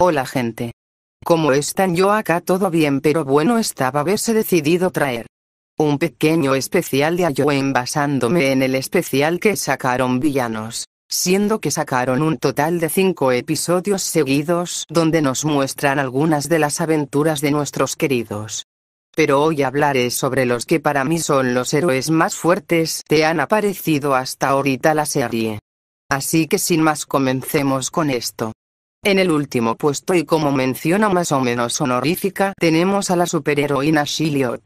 Hola gente. ¿Cómo están? Yo acá todo bien pero bueno estaba haberse decidido traer un pequeño especial de en basándome en el especial que sacaron villanos, siendo que sacaron un total de 5 episodios seguidos donde nos muestran algunas de las aventuras de nuestros queridos. Pero hoy hablaré sobre los que para mí son los héroes más fuertes que han aparecido hasta ahorita la serie. Así que sin más comencemos con esto. En el último puesto y como menciona más o menos honorífica tenemos a la superheroína Shiliot.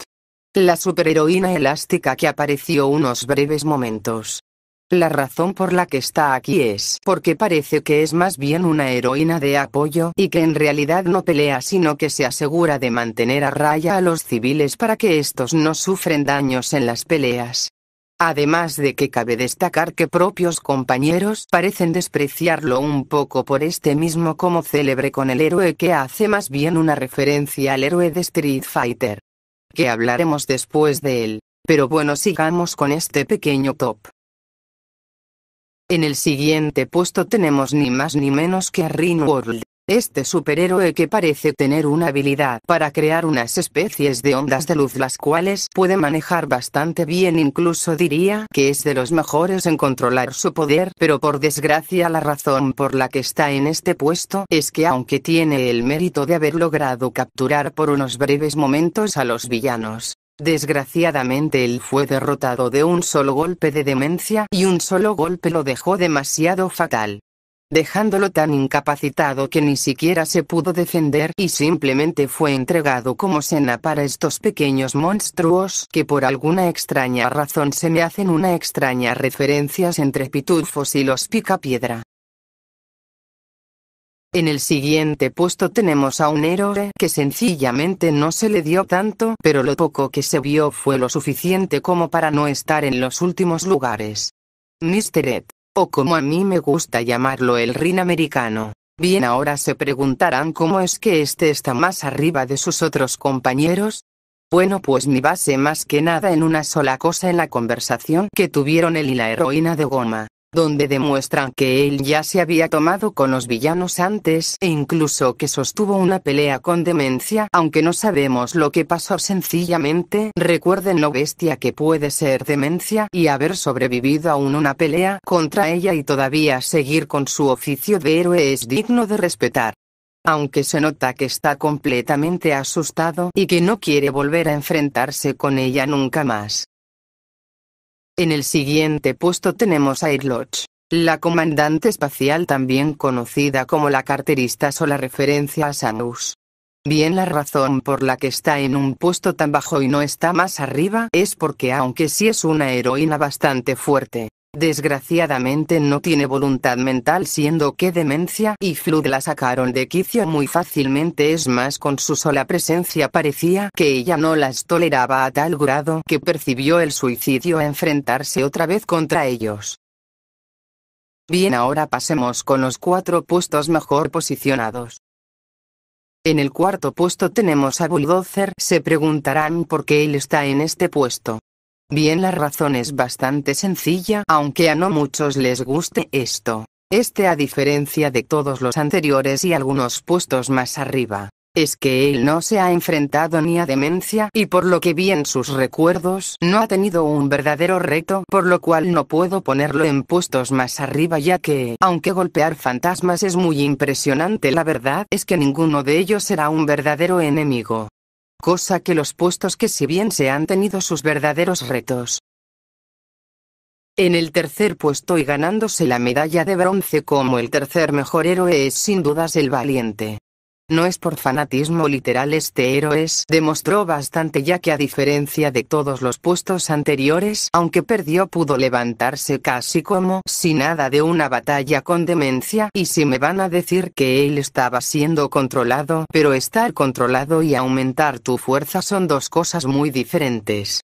La superheroína elástica que apareció unos breves momentos. La razón por la que está aquí es porque parece que es más bien una heroína de apoyo y que en realidad no pelea sino que se asegura de mantener a raya a los civiles para que estos no sufren daños en las peleas. Además de que cabe destacar que propios compañeros parecen despreciarlo un poco por este mismo como célebre con el héroe que hace más bien una referencia al héroe de Street Fighter. Que hablaremos después de él, pero bueno sigamos con este pequeño top. En el siguiente puesto tenemos ni más ni menos que a World este superhéroe que parece tener una habilidad para crear unas especies de ondas de luz las cuales puede manejar bastante bien incluso diría que es de los mejores en controlar su poder pero por desgracia la razón por la que está en este puesto es que aunque tiene el mérito de haber logrado capturar por unos breves momentos a los villanos, Desgraciadamente él fue derrotado de un solo golpe de demencia y un solo golpe lo dejó demasiado fatal dejándolo tan incapacitado que ni siquiera se pudo defender y simplemente fue entregado como cena para estos pequeños monstruos que por alguna extraña razón se me hacen una extraña referencia entre pitufos y los picapiedra. En el siguiente puesto tenemos a un héroe que sencillamente no se le dio tanto, pero lo poco que se vio fue lo suficiente como para no estar en los últimos lugares. Mr. Ed o como a mí me gusta llamarlo el rin americano. Bien ahora se preguntarán cómo es que este está más arriba de sus otros compañeros. Bueno pues mi base más que nada en una sola cosa en la conversación que tuvieron él y la heroína de goma donde demuestran que él ya se había tomado con los villanos antes e incluso que sostuvo una pelea con demencia, aunque no sabemos lo que pasó sencillamente, recuerden lo bestia que puede ser demencia y haber sobrevivido aún una pelea contra ella y todavía seguir con su oficio de héroe es digno de respetar aunque se nota que está completamente asustado y que no quiere volver a enfrentarse con ella nunca más. En el siguiente puesto tenemos a Irloch, la comandante espacial también conocida como la carterista o la referencia a Sanus. Bien la razón por la que está en un puesto tan bajo y no está más arriba es porque aunque sí es una heroína bastante fuerte, Desgraciadamente no tiene voluntad mental siendo que demencia y Flood la sacaron de quicio muy fácilmente es más con su sola presencia parecía que ella no las toleraba a tal grado que percibió el suicidio a enfrentarse otra vez contra ellos. Bien ahora pasemos con los cuatro puestos mejor posicionados. En el cuarto puesto tenemos a Bulldozer se preguntarán por qué él está en este puesto. Bien la razón es bastante sencilla aunque a no muchos les guste esto. Este a diferencia de todos los anteriores y algunos puestos más arriba, es que él no se ha enfrentado ni a demencia y por lo que vi en sus recuerdos no ha tenido un verdadero reto por lo cual no puedo ponerlo en puestos más arriba ya que, aunque golpear fantasmas es muy impresionante la verdad es que ninguno de ellos será un verdadero enemigo cosa que los puestos que si bien se han tenido sus verdaderos retos. En el tercer puesto y ganándose la medalla de bronce como el tercer mejor héroe es sin dudas el valiente, no es por fanatismo literal este Héroes demostró bastante ya que a diferencia de todos los puestos anteriores, aunque perdió pudo levantarse casi como si nada de una batalla con demencia y si me van a decir que él estaba siendo controlado, pero estar controlado y aumentar tu fuerza son dos cosas muy diferentes.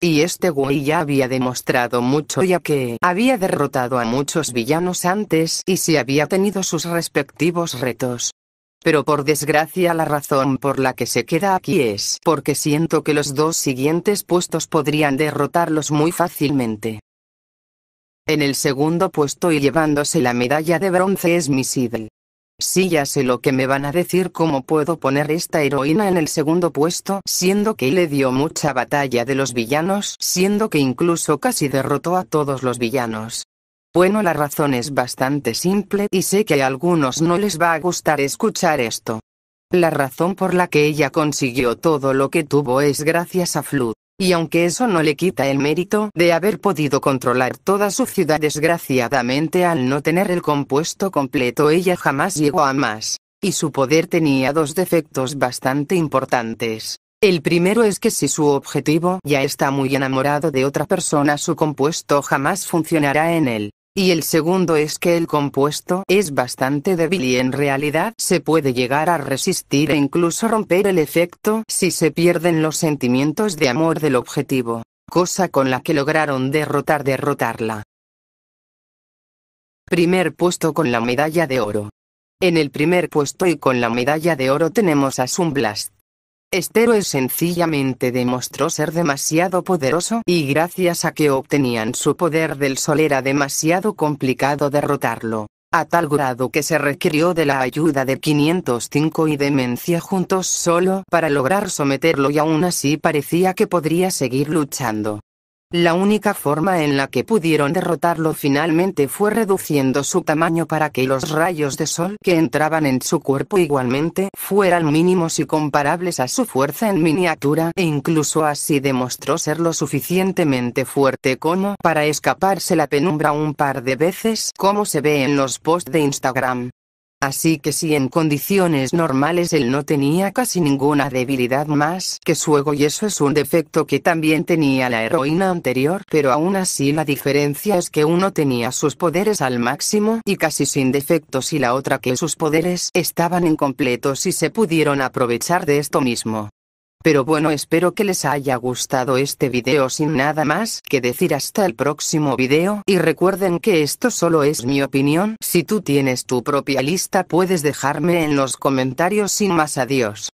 Y este güey ya había demostrado mucho ya que había derrotado a muchos villanos antes y si había tenido sus respectivos retos. Pero por desgracia la razón por la que se queda aquí es porque siento que los dos siguientes puestos podrían derrotarlos muy fácilmente. En el segundo puesto y llevándose la medalla de bronce es mi Siddle. Sí, ya sé lo que me van a decir cómo puedo poner esta heroína en el segundo puesto, siendo que le dio mucha batalla de los villanos, siendo que incluso casi derrotó a todos los villanos. Bueno la razón es bastante simple y sé que a algunos no les va a gustar escuchar esto. La razón por la que ella consiguió todo lo que tuvo es gracias a Flood, y aunque eso no le quita el mérito de haber podido controlar toda su ciudad desgraciadamente al no tener el compuesto completo ella jamás llegó a más, y su poder tenía dos defectos bastante importantes. El primero es que si su objetivo ya está muy enamorado de otra persona su compuesto jamás funcionará en él. Y el segundo es que el compuesto es bastante débil y en realidad se puede llegar a resistir e incluso romper el efecto si se pierden los sentimientos de amor del objetivo, cosa con la que lograron derrotar derrotarla. Primer puesto con la medalla de oro. En el primer puesto y con la medalla de oro tenemos a Sunblast es sencillamente demostró ser demasiado poderoso y gracias a que obtenían su poder del sol era demasiado complicado derrotarlo, a tal grado que se requirió de la ayuda de 505 y Demencia juntos solo para lograr someterlo y aún así parecía que podría seguir luchando. La única forma en la que pudieron derrotarlo finalmente fue reduciendo su tamaño para que los rayos de sol que entraban en su cuerpo igualmente fueran mínimos y comparables a su fuerza en miniatura e incluso así demostró ser lo suficientemente fuerte como para escaparse la penumbra un par de veces como se ve en los posts de Instagram. Así que si en condiciones normales él no tenía casi ninguna debilidad más que su ego y eso es un defecto que también tenía la heroína anterior pero aún así la diferencia es que uno tenía sus poderes al máximo y casi sin defectos y la otra que sus poderes estaban incompletos y se pudieron aprovechar de esto mismo. Pero bueno espero que les haya gustado este video sin nada más que decir hasta el próximo video y recuerden que esto solo es mi opinión, si tú tienes tu propia lista puedes dejarme en los comentarios sin más adiós.